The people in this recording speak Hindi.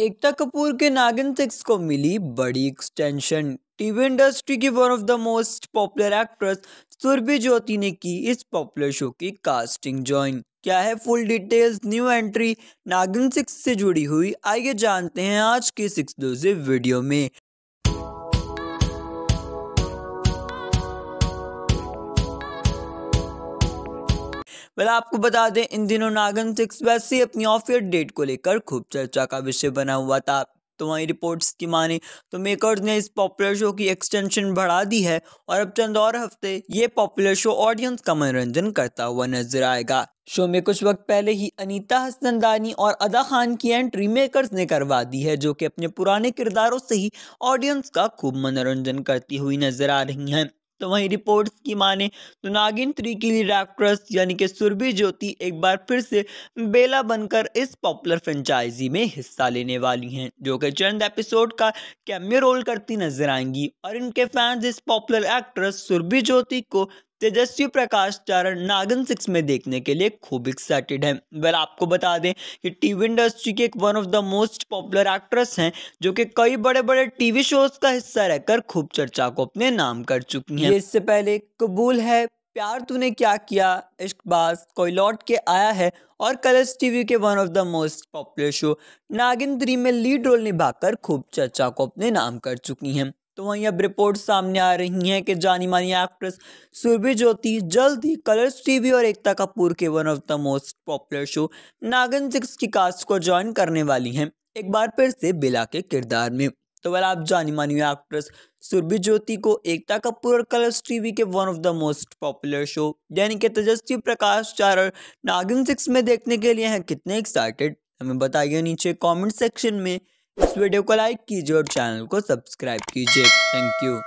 एकता कपूर के नागिन सिक्स को मिली बड़ी एक्सटेंशन टीवी इंडस्ट्री की one of the most popular actress Surbhi Jyoti ने की इस पॉपुलर शो की कास्टिंग ज्वाइन क्या है full details new entry Naagin six से जुड़ी हुई आइए जानते हैं आज के सिक्स डोजे वीडियो में वह आपको बता दें इन दिनों नागन सिक्स वैसे अपनी ऑफियर डेट को लेकर खूब चर्चा का विषय बना हुआ था तो वहीं रिपोर्ट्स की माने तो मेकर्स ने इस पॉपुलर शो की एक्सटेंशन बढ़ा दी है और अब चंद और हफ्ते ये पॉपुलर शो ऑडियंस का मनोरंजन करता हुआ नजर आएगा शो में कुछ वक्त पहले ही अनीता हसनदानी और अदा खान की एंट्री मेकर्स ने करवा दी है जो कि अपने पुराने किरदारों से ही ऑडियंस का खूब मनोरंजन करती हुई नजर आ रही हैं तो वहीं रिपोर्ट्स की माने तो नागिन थ्री की लीड एक्ट्रेस यानी कि सुरभि ज्योति एक बार फिर से बेला बनकर इस पॉपुलर फ्रेंचाइजी में हिस्सा लेने वाली हैं जो कि चंद एपिसोड का कैमियो रोल करती नजर आएंगी और इनके फैंस इस पॉपुलर एक्ट्रेस सुरभि ज्योति को तेजस्वी प्रकाश चारण नागन सिक्स में देखने के लिए खूब एक्साइटेड हैं वेल आपको बता दें कि टीवी इंडस्ट्री के एक one of the most popular actress हैं जो कि कई बड़े बड़े टीवी शोज का हिस्सा रहकर खूब चर्चा को अपने नाम कर चुकी हैं इससे पहले कबूल है प्यार तूने क्या किया इश्कबाज कोई लौट के आया है और कलर्स टीवी के one of the most popular show Naagin three में लीड रोल निभाकर खूब चर्चा को अपने नाम कर चुकी हैं तो वहीं अब रिपोर्ट सामने आ रही हैं कि जानी मानी एक्ट्रेस सुरभि ज्योति जल्द ही कलर्स टीवी और एकता कपूर के one of the most popular show Naagin six की कास्ट को ज्वाइन करने वाली हैं एक बार फिर से बिला के किरदार में तो वह आप जानी मानी एक्ट्रेस सुरभि ज्योति को एकता कपूर और कलर्स टीवी के one of the most popular show यानी कि तेजस्वी प्रकाश चार और नागिन सिक्स में देखने के लिए हैं कितने एक्साइटेड हमें बताइए नीचे कमेंट सेक्शन में इस वीडियो को लाइक कीजिए और चैनल को सब्सक्राइब कीजिए थैंक यू